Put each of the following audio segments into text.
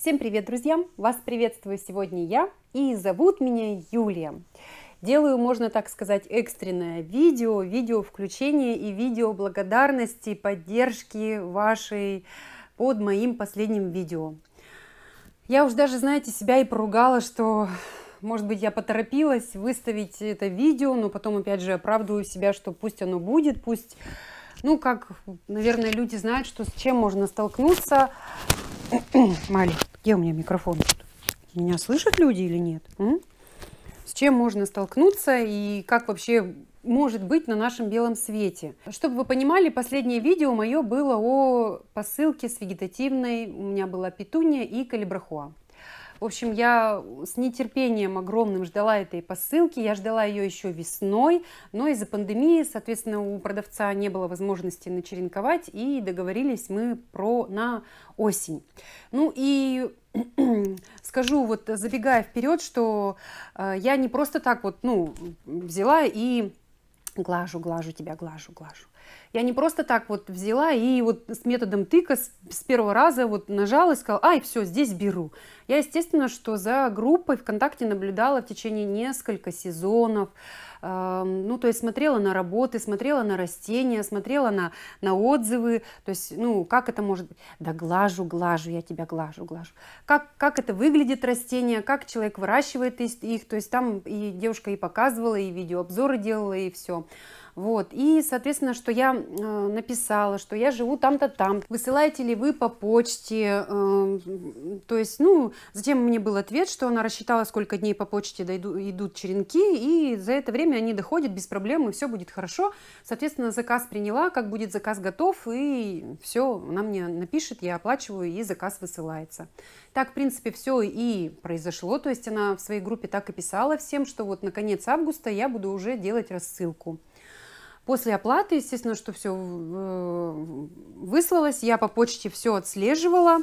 Всем привет, друзья! Вас приветствую сегодня я, и зовут меня Юлия. Делаю, можно так сказать, экстренное видео, видео включения и видео благодарности, поддержки вашей под моим последним видео. Я уж даже, знаете, себя и поругала, что, может быть, я поторопилась выставить это видео, но потом, опять же, оправдываю себя, что пусть оно будет, пусть ну, как, наверное, люди знают, что с чем можно столкнуться Мали, где у меня микрофон Меня слышат люди или нет? М? С чем можно столкнуться и как вообще может быть на нашем белом свете. Чтобы вы понимали, последнее видео мое было о посылке с вегетативной. У меня была петуния и калибрахуа. В общем, я э, с нетерпением огромным ждала этой посылки, я ждала ее еще весной, но из-за пандемии, соответственно, у продавца не было возможности начеренковать, и договорились мы про на осень. Ну и скажу, вот забегая вперед, что э, я не просто так вот, ну, взяла и глажу, глажу тебя, глажу, глажу. Я не просто так вот взяла и вот с методом тыка с, с первого раза вот нажала и сказала, ай, все, здесь беру. Я, естественно, что за группой ВКонтакте наблюдала в течение нескольких сезонов, эм, ну, то есть смотрела на работы, смотрела на растения, смотрела на, на отзывы, то есть, ну, как это может быть? Да глажу, глажу, я тебя глажу, глажу. Как, как это выглядит растение, как человек выращивает их, то есть там и девушка и показывала, и видеообзоры делала, и все. Вот, и, соответственно, что я Э, написала, что я живу там-то там. Высылаете ли вы по почте? Э, то есть, ну, затем мне был ответ, что она рассчитала, сколько дней по почте дойду, идут черенки, и за это время они доходят без проблем, и все будет хорошо. Соответственно, заказ приняла, как будет заказ готов, и все, она мне напишет, я оплачиваю, и заказ высылается. Так, в принципе, все и произошло. То есть она в своей группе так и писала всем, что вот на конец августа я буду уже делать рассылку. После оплаты, естественно, что все э, выслалось, я по почте все отслеживала,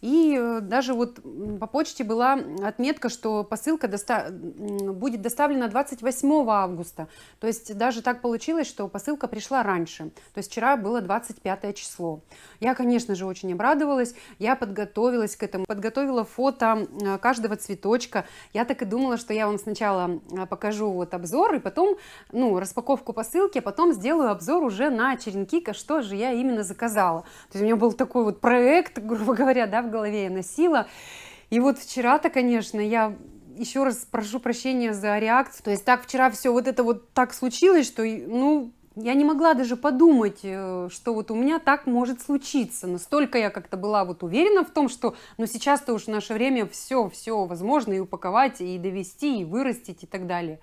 и э, даже вот по почте была отметка, что посылка доста... будет доставлена 28 августа. То есть даже так получилось, что посылка пришла раньше. То есть вчера было 25 число. Я, конечно же, очень обрадовалась. Я подготовилась к этому, подготовила фото э, каждого цветочка. Я так и думала, что я вам сначала э, покажу вот обзор, и потом, ну, распаковку посылки, а потом сделаю обзор уже на черенкика, что же я именно заказала. То есть у меня был такой вот проект, грубо говоря, да, в в голове я носила. И вот вчера-то, конечно, я еще раз прошу прощения за реакцию. То есть так вчера все вот это вот так случилось, что, ну, я не могла даже подумать, э, что вот у меня так может случиться. Настолько я как-то была вот уверена в том, что ну сейчас-то уж в наше время все, все возможно и упаковать, и довести, и вырастить, и так далее.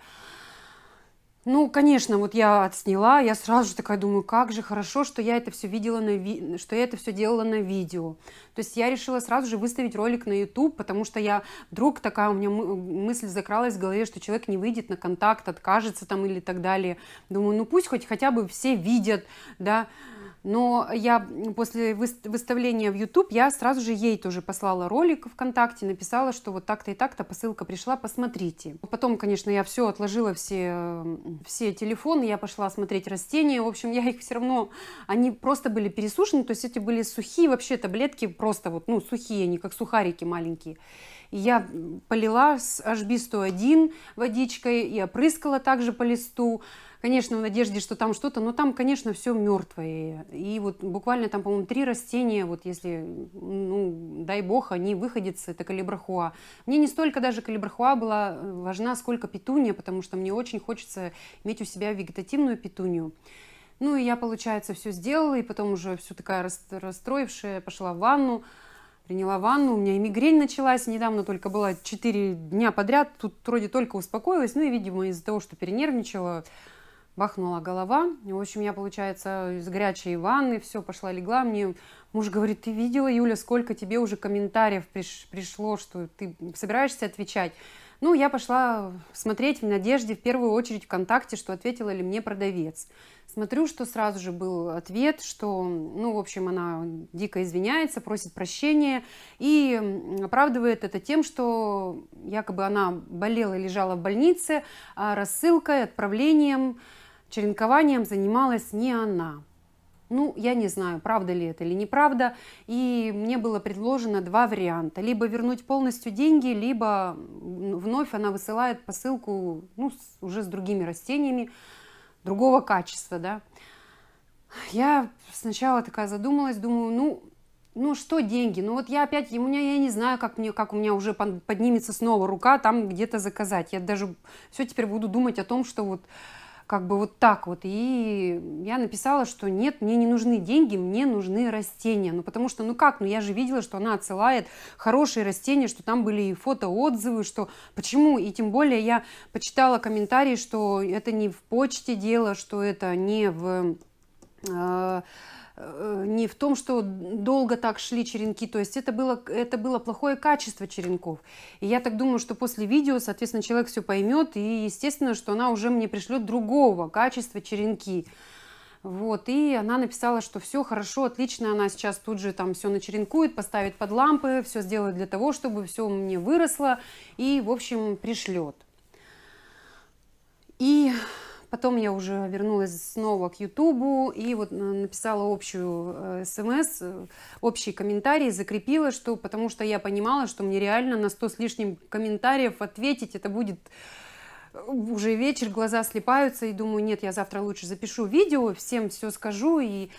Ну, конечно, вот я отсняла, я сразу же такая думаю, как же хорошо, что я это все видела на ви... что я это все делала на видео. То есть я решила сразу же выставить ролик на YouTube, потому что я вдруг такая у меня мысль закралась в голове, что человек не выйдет на контакт, откажется там или так далее. Думаю, ну пусть хоть хотя бы все видят, да. Но я после выставления в YouTube, я сразу же ей тоже послала ролик ВКонтакте, написала, что вот так-то и так-то посылка пришла, посмотрите. Потом, конечно, я все отложила, все, все телефоны, я пошла смотреть растения. В общем, я их все равно, они просто были пересушены, то есть эти были сухие вообще таблетки, просто вот, ну, сухие, они как сухарики маленькие. Я полила с HB101 водичкой и опрыскала также по листу. Конечно, в надежде, что там что-то, но там, конечно, все мертвое. И вот буквально там, по-моему, три растения, вот если, ну, дай бог, они выходят это калибрахуа. Мне не столько даже калибрахуа была важна, сколько петуния, потому что мне очень хочется иметь у себя вегетативную петунию. Ну и я, получается, все сделала, и потом уже все такая расстроившая, пошла в ванну, приняла ванну, у меня и мигрень началась, недавно только была 4 дня подряд, тут вроде только успокоилась, ну и, видимо, из-за того, что перенервничала, бахнула голова. В общем, я, получается, из горячей ванны, все, пошла легла, мне муж говорит, ты видела, Юля, сколько тебе уже комментариев приш- пришло, что ты собираешься отвечать? Ну, я пошла смотреть в надежде в первую очередь ВКонтакте, что ответила ли мне продавец. Смотрю, что сразу же был ответ, что, ну, в общем, она дико извиняется, просит прощения и оправдывает это тем, что якобы она болела и лежала в больнице, а рассылкой, отправлением, черенкованием занималась не она. Ну, я не знаю, правда ли это или неправда. И мне было предложено два варианта. Либо вернуть полностью деньги, либо вновь она высылает посылку ну, с, уже с другими растениями другого качества. Да? Я сначала такая задумалась, думаю, ну, ну что деньги? Ну вот я опять, у меня, я не знаю, как, мне, как у меня уже поднимется снова рука там где-то заказать. Я даже все теперь буду думать о том, что вот как бы вот так вот. И я написала, что нет, мне не нужны деньги, мне нужны растения. Ну, потому что, ну как, ну я же видела, что она отсылает хорошие растения, что там были и фотоотзывы, что почему, и тем более я почитала комментарии, что это не в почте дело, что это не в... Э, Э, не в том, что долго так шли черенки, то есть это было, это было плохое качество черенков. И я так думаю, что после видео, соответственно, человек все поймет, и естественно, что она уже мне пришлет другого качества черенки. Вот, и она написала, что все хорошо, отлично, она сейчас тут же там все начеренкует, поставит под лампы, все сделает для того, чтобы все мне выросло, и, в общем, пришлет. И Потом я уже вернулась снова к Ютубу и вот э, написала общую э, смс, э, общий комментарий, закрепила, что потому что я понимала, что мне реально на 100 с лишним комментариев ответить это будет уже вечер, глаза слепаются и думаю, нет, я завтра лучше запишу видео, всем все скажу и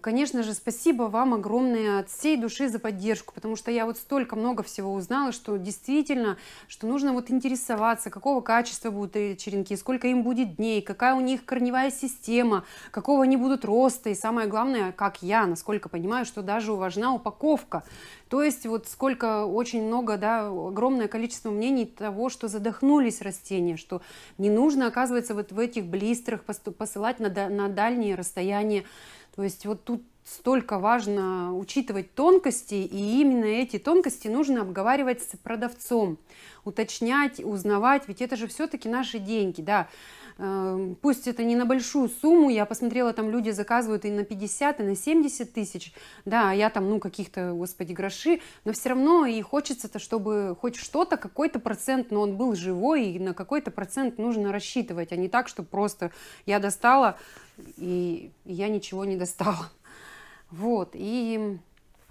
Конечно же, спасибо вам огромное от всей души за поддержку, потому что я вот столько много всего узнала, что действительно, что нужно вот интересоваться, какого качества будут черенки, сколько им будет дней, какая у них корневая система, какого они будут роста, и самое главное, как я, насколько понимаю, что даже важна упаковка. То есть вот сколько очень много, да, огромное количество мнений того, что задохнулись растения, что не нужно, оказывается, вот в этих блистерах посылать на, на дальние расстояния. То есть вот тут столько важно учитывать тонкости, и именно эти тонкости нужно обговаривать с продавцом, уточнять, узнавать, ведь это же все-таки наши деньги, да. Эм, пусть это не на большую сумму, я посмотрела, там люди заказывают и на 50, и на 70 тысяч, да, я там, ну, каких-то, господи, гроши, но все равно и хочется-то, чтобы хоть что-то, какой-то процент, но он был живой, и на какой-то процент нужно рассчитывать, а не так, что просто я достала, и я ничего не достала. Вот, и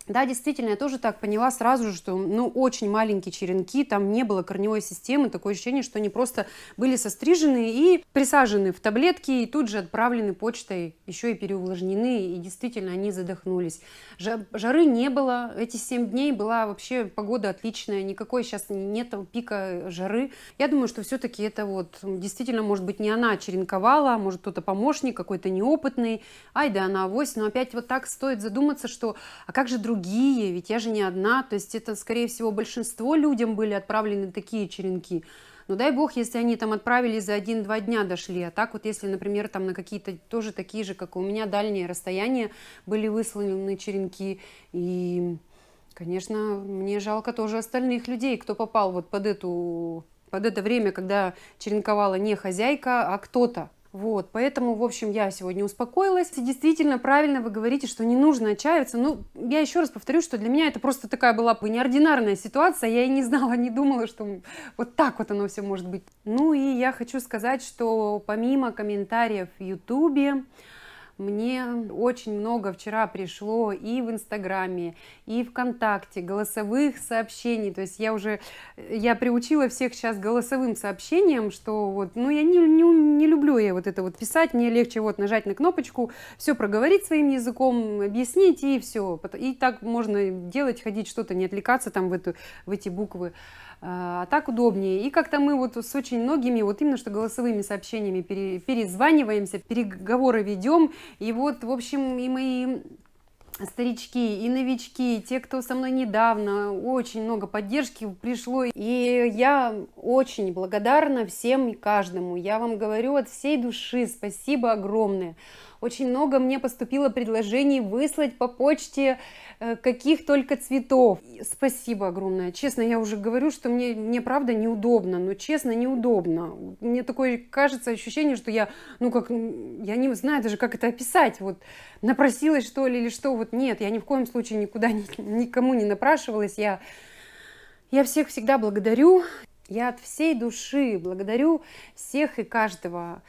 да, действительно, я тоже так поняла сразу же, что ну, очень маленькие черенки, там не было корневой системы, такое ощущение, что они просто были сострижены и присажены в таблетки, и тут же отправлены почтой, еще и переувлажнены, и действительно они задохнулись. Жары не было, эти 7 дней была вообще погода отличная, никакой сейчас нет пика жары. Я думаю, что все-таки это вот действительно, может быть, не она черенковала, а может, кто-то помощник какой-то неопытный, ай да, она авось, но опять вот так стоит задуматься, что а как же друг другие, ведь я же не одна. То есть это, скорее всего, большинство людям были отправлены такие черенки. Но ну, дай бог, если они там отправили за один-два дня дошли. А так вот, если, например, там на какие-то тоже такие же, как у меня, дальние расстояния были высланы черенки. И, конечно, мне жалко тоже остальных людей, кто попал вот под эту под это время, когда черенковала не хозяйка, а кто-то. Вот, поэтому, в общем, я сегодня успокоилась. И действительно, правильно вы говорите, что не нужно отчаиваться. Ну, я еще раз повторю, что для меня это просто такая была бы неординарная ситуация. Я и не знала, не думала, что вот так вот оно все может быть. Ну и я хочу сказать, что помимо комментариев в Ютубе, мне очень много вчера пришло и в Инстаграме, и ВКонтакте голосовых сообщений. То есть я уже, э, я приучила всех сейчас голосовым сообщениям, что вот, ну я не, не, не люблю я вот это вот писать, мне легче вот нажать на кнопочку, все проговорить своим языком, объяснить и все. И так можно делать, ходить что-то, не отвлекаться там в, эту, в эти буквы. А, а так удобнее. И как-то мы вот с очень многими, вот именно что голосовыми сообщениями пере, перезваниваемся, переговоры ведем. И вот, в общем, и мои старички и новички, и те, кто со мной недавно, очень много поддержки пришло. И я очень благодарна всем и каждому. Я вам говорю от всей души спасибо огромное. Очень много мне поступило предложений выслать по почте Э, каких только цветов. Спасибо огромное. Честно, я уже говорю, что мне, мне правда неудобно, но честно, неудобно. Мне такое кажется ощущение, что я, ну как, я не знаю даже, как это описать. Вот напросилась, что ли, или что. Вот нет, я ни в коем случае никуда, ни, никому не напрашивалась. Я, я всех всегда благодарю. Я от всей души благодарю всех и каждого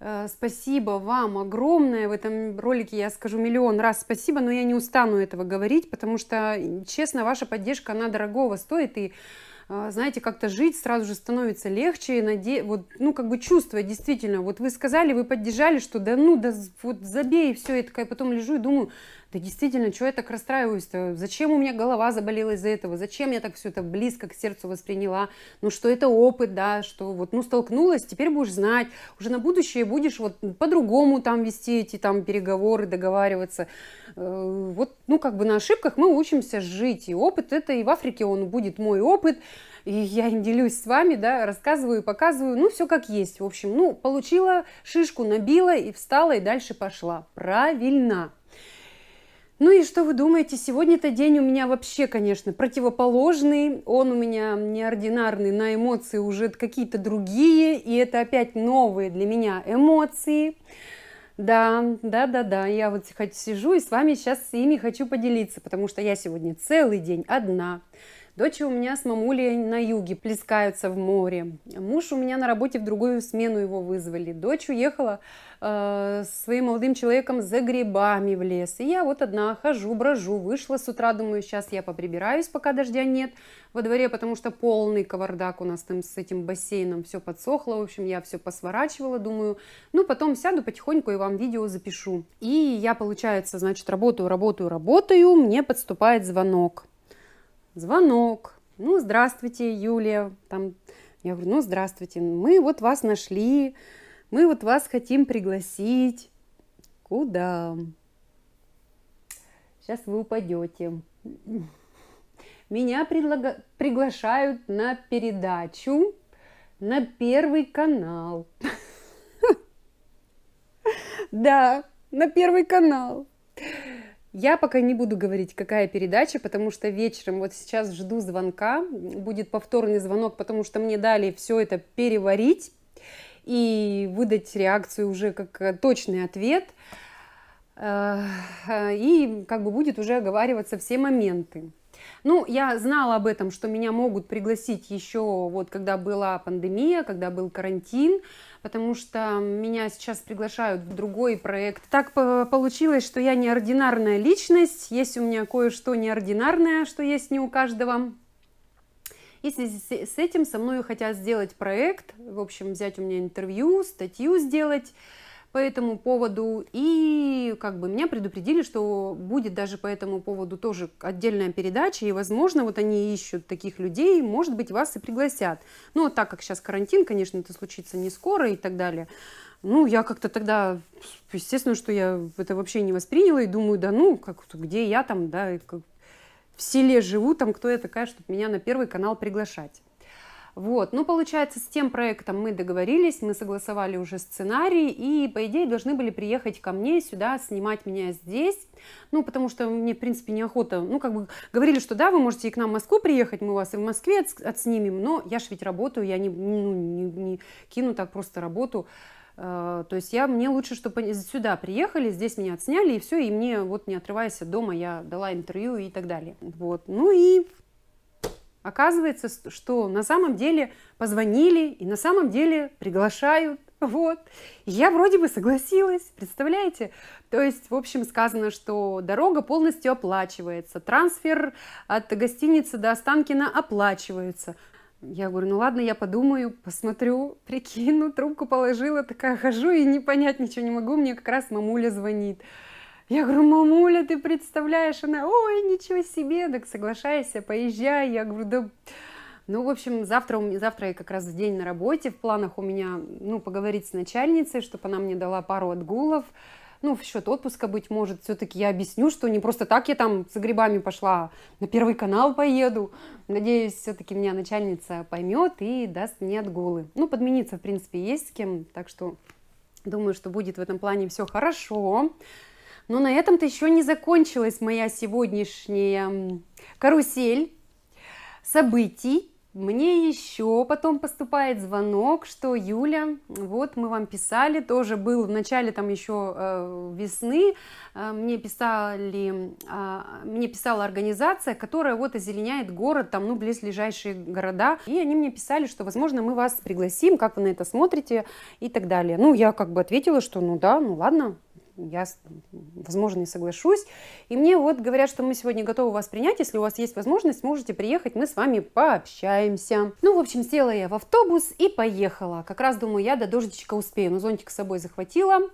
Э, спасибо вам огромное. В этом ролике я скажу миллион раз спасибо, но я не устану этого говорить, потому что, честно, ваша поддержка, она дорогого стоит. И э, знаете, как-то жить сразу же становится легче, и наде... вот, ну, как бы чувство, действительно, вот вы сказали, вы поддержали, что да ну, да вот забей, и все, я такая потом лежу и думаю, да действительно, что я так расстраиваюсь-то? Зачем у меня голова заболела из-за этого? Зачем я так все это близко к сердцу восприняла? Ну, что это опыт, да, что вот, ну, столкнулась, теперь будешь знать, уже на будущее будешь вот по-другому там вести эти там переговоры, договариваться. Э, вот, ну, как бы на ошибках мы учимся жить, и опыт это и в Африке он будет мой опыт, и я им делюсь с вами, да, рассказываю, показываю, ну, все как есть, в общем, ну, получила шишку, набила и встала, и дальше пошла. Правильно. Ну и что вы думаете, сегодня-то день у меня вообще, конечно, противоположный, он у меня неординарный, на эмоции уже какие-то другие, и это опять новые для меня эмоции. Да, да, да, да, я вот сижу и с вами сейчас с ими хочу поделиться, потому что я сегодня целый день одна. Дочь у меня с мамулей на юге, плескаются в море. Муж у меня на работе в другую смену его вызвали. Дочь уехала э, своим молодым человеком за грибами в лес. И я вот одна хожу, брожу, вышла с утра, думаю, сейчас я поприбираюсь, пока дождя нет во дворе, потому что полный кавардак у нас там с этим бассейном, все подсохло, в общем, я все посворачивала, думаю, ну, потом сяду потихоньку и вам видео запишу. И я, получается, значит, работаю, работаю, работаю, мне подступает звонок звонок. Ну, здравствуйте, Юлия. Там, я говорю, ну, здравствуйте, мы вот вас нашли, мы вот вас хотим пригласить. Куда? Сейчас вы упадете. Меня предлага... приглашают на передачу на Первый канал. Да, на Первый канал. Я пока не буду говорить, какая передача, потому что вечером вот сейчас жду звонка, будет повторный звонок, потому что мне дали все это переварить и выдать реакцию уже как э, точный ответ. Э, э, и как бы будет уже оговариваться все моменты. Ну, я знала об этом, что меня могут пригласить еще вот когда была пандемия, когда был карантин, потому что меня сейчас приглашают в другой проект. Так получилось, что я неординарная личность, есть у меня кое-что неординарное, что есть не у каждого. И с этим со мной хотят сделать проект, в общем, взять у меня интервью, статью сделать по этому поводу. И как бы меня предупредили, что будет даже по этому поводу тоже отдельная передача. И, возможно, вот они ищут таких людей, может быть, вас и пригласят. Но ну, а так как сейчас карантин, конечно, это случится не скоро и так далее. Ну, я как-то тогда, естественно, что я это вообще не восприняла и думаю, да ну, как, где я там, да, как, в селе живу, там кто я такая, чтобы меня на первый канал приглашать. Вот. Ну, получается, с тем проектом мы договорились, мы согласовали уже сценарий, и, по идее, должны были приехать ко мне сюда, снимать меня здесь, ну, потому что мне, в принципе, неохота, ну, как бы говорили, что да, вы можете и к нам в Москву приехать, мы вас и в Москве от, отснимем, но я же ведь работаю, я не, ну, не, не кину так просто работу, э, то есть я, мне лучше, чтобы сюда приехали, здесь меня отсняли, и все, и мне, вот не отрываясь от дома, я дала интервью и так далее. Вот. Ну и Оказывается, что на самом деле позвонили и на самом деле приглашают. Вот. я вроде бы согласилась, представляете? То есть, в общем, сказано, что дорога полностью оплачивается, трансфер от гостиницы до Останкина оплачивается. Я говорю, ну ладно, я подумаю, посмотрю, прикину, ну трубку положила, такая хожу и не понять ничего не могу, мне как раз мамуля звонит. Я говорю, мамуля, ты представляешь? Она, ой, ничего себе, так соглашайся, поезжай. Я говорю, да... Ну, в общем, завтра, завтра я как раз в день на работе. В планах у меня, ну, поговорить с начальницей, чтобы она мне дала пару отгулов. Ну, в счет отпуска, быть может, все-таки я объясню, что не просто так я там с грибами пошла, а на Первый канал поеду. Надеюсь, все-таки меня начальница поймет и даст мне отгулы. Ну, подмениться, в принципе, есть с кем, так что думаю, что будет в этом плане все Хорошо. Но на этом-то еще не закончилась моя сегодняшняя карусель событий. Мне еще потом поступает звонок, что Юля, вот мы вам писали, тоже был в начале там еще э, весны, э, мне писали, э, мне писала организация, которая вот озеленяет город, там, ну, близлежащие города, и они мне писали, что, возможно, мы вас пригласим, как вы на это смотрите и так далее. Ну, я как бы ответила, что, ну да, ну ладно, я, возможно, не соглашусь. И мне вот говорят, что мы сегодня готовы вас принять, если у вас есть возможность, можете приехать, мы с вами пообщаемся. Ну, в общем, села я в автобус и поехала. Как раз, думаю, я до дождичка успею, но зонтик с собой захватила.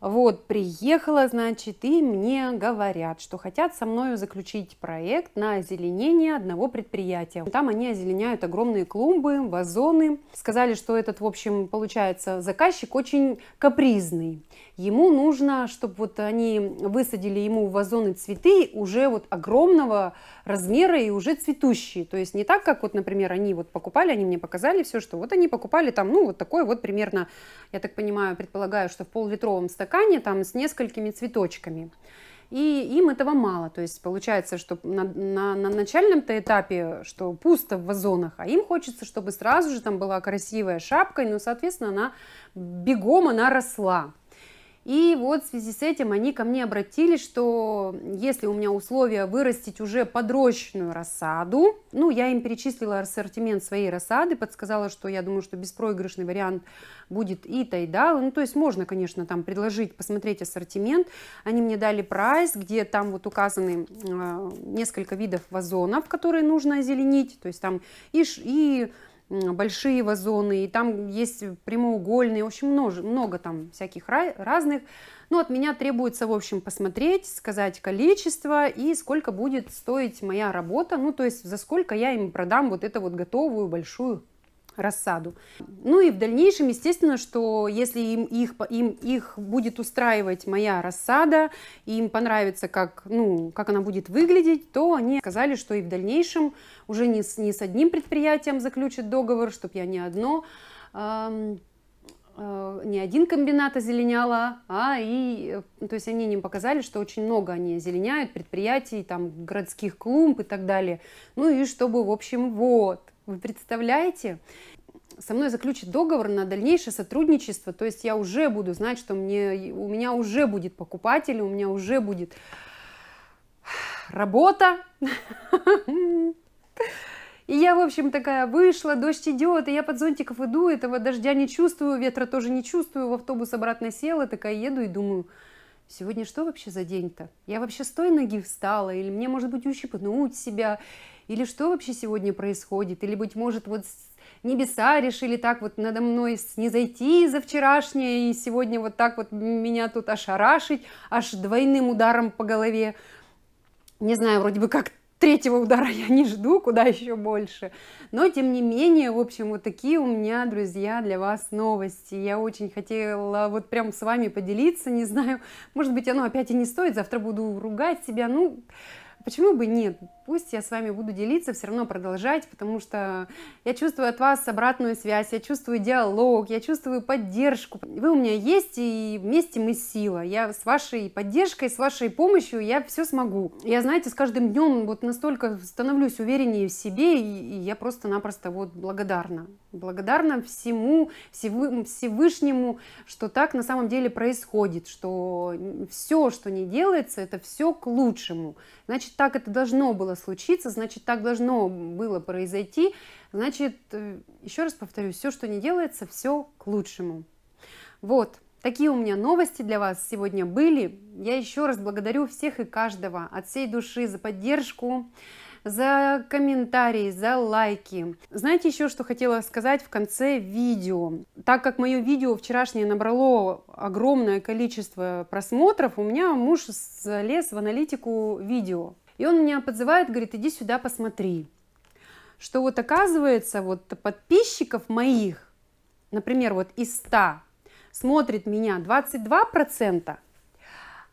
Вот, приехала, значит, и мне говорят, что хотят со мною заключить проект на озеленение одного предприятия. Там они озеленяют огромные клумбы, вазоны. Сказали, что этот, в общем, получается, заказчик очень капризный. Ему нужно, чтобы вот они высадили ему в вазоны цветы уже вот огромного размера и уже цветущие. То есть не так, как вот, например, они вот покупали, они мне показали все, что вот они покупали там, ну, вот такой вот примерно, я так понимаю, предполагаю, что в пол-литровом стакане стакане там с несколькими цветочками. И им этого мало. То есть получается, что на, на, на начальном-то этапе, что пусто в вазонах, а им хочется, чтобы сразу же там была красивая шапка, и, ну, соответственно, она бегом, она росла. И вот в связи с этим они ко мне обратились, что если у меня условия вырастить уже подрощенную рассаду, ну, я им перечислила ассортимент своей рассады, подсказала, что я думаю, что беспроигрышный вариант будет и тайдал. Ну, то есть можно, конечно, там предложить, посмотреть ассортимент. Они мне дали прайс, где там вот указаны а, несколько видов вазонов, которые нужно озеленить. То есть там и, и большие вазоны, и там есть прямоугольные, в общем, много, много там всяких разных. но ну, от меня требуется, в общем, посмотреть, сказать количество и сколько будет стоить моя работа, ну, то есть за сколько я им продам вот эту вот готовую большую рассаду. Ну и в дальнейшем, естественно, что если им, их, им, их будет устраивать моя рассада, им понравится, как, ну, как она будет выглядеть, то они сказали, что и в дальнейшем уже не с, не с одним предприятием заключат договор, чтобы я не одно эм, не один комбинат озеленяла, а и, э, то есть они им показали, что очень много они озеленяют, предприятий, там, городских клумб и так далее. Ну и чтобы, в общем, вот, вы представляете? Со мной заключит договор на дальнейшее сотрудничество, то есть я уже буду знать, что мне, у меня уже будет покупатель, у меня уже будет работа. И я, в общем, такая вышла, дождь идет, и я под зонтиков иду, этого дождя не чувствую, ветра тоже не чувствую, в автобус обратно села, такая еду и думаю, сегодня что вообще за день-то? Я вообще с той ноги встала, или мне, может быть, ущипнуть себя, или что вообще сегодня происходит? Или, быть может, вот небеса решили так вот надо мной не зайти за вчерашнее и сегодня вот так вот меня тут ошарашить, аж двойным ударом по голове. Не знаю, вроде бы как третьего удара я не жду, куда еще больше. Но, тем не менее, в общем, вот такие у меня, друзья, для вас новости. Я очень хотела вот прям с вами поделиться, не знаю, может быть, оно опять и не стоит, завтра буду ругать себя, ну, почему бы нет? пусть я с вами буду делиться, все равно продолжать, потому что я чувствую от вас обратную связь, я чувствую диалог, я чувствую поддержку. Вы у меня есть, и вместе мы сила. Я с вашей поддержкой, с вашей помощью я все смогу. Я, знаете, с каждым днем вот настолько становлюсь увереннее в себе, и я просто-напросто вот благодарна. Благодарна всему, всевы, Всевышнему, что так на самом деле происходит, что все, что не делается, это все к лучшему. Значит, так это должно было случиться, значит, так должно было произойти. Значит, э, еще раз повторю, все, что не делается, все к лучшему. Вот, такие у меня новости для вас сегодня были. Я еще раз благодарю всех и каждого от всей души за поддержку, за комментарии, за лайки. Знаете еще, что хотела сказать в конце видео? Так как мое видео вчерашнее набрало огромное количество просмотров, у меня муж залез в аналитику видео. И он меня подзывает, говорит, иди сюда, посмотри. Что вот оказывается, вот подписчиков моих, например, вот из 100, смотрит меня 22%,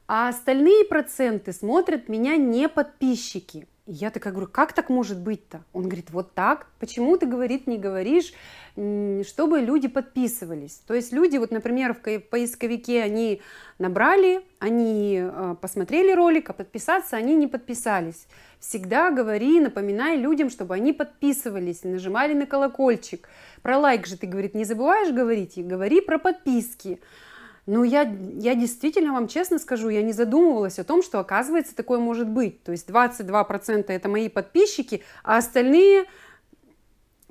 а остальные проценты смотрят меня не подписчики – я такая говорю, как так может быть-то? Он говорит, вот так. Почему ты, говорит, не говоришь, чтобы люди подписывались? То есть люди, вот, например, в поисковике они набрали, они а, посмотрели ролик, а подписаться они не подписались. Всегда говори, напоминай людям, чтобы они подписывались, нажимали на колокольчик. Про лайк же ты, говорит, не забываешь говорить, и говори про подписки. Но ну, я, я действительно вам честно скажу, я не задумывалась о том, что оказывается такое может быть. То есть 22% это мои подписчики, а остальные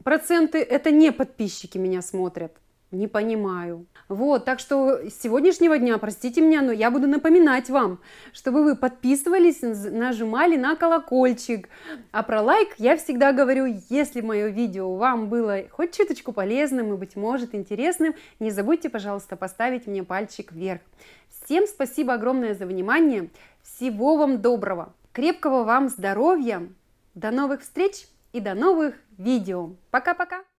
проценты это не подписчики меня смотрят. Не понимаю. Вот, так что с сегодняшнего дня, простите меня, но я буду напоминать вам, чтобы вы подписывались, нажимали на колокольчик. А про лайк я всегда говорю, если мое видео вам было хоть чуточку полезным и, быть может, интересным, не забудьте, пожалуйста, поставить мне пальчик вверх. Всем спасибо огромное за внимание. Всего вам доброго. Крепкого вам здоровья. До новых встреч и до новых видео. Пока-пока.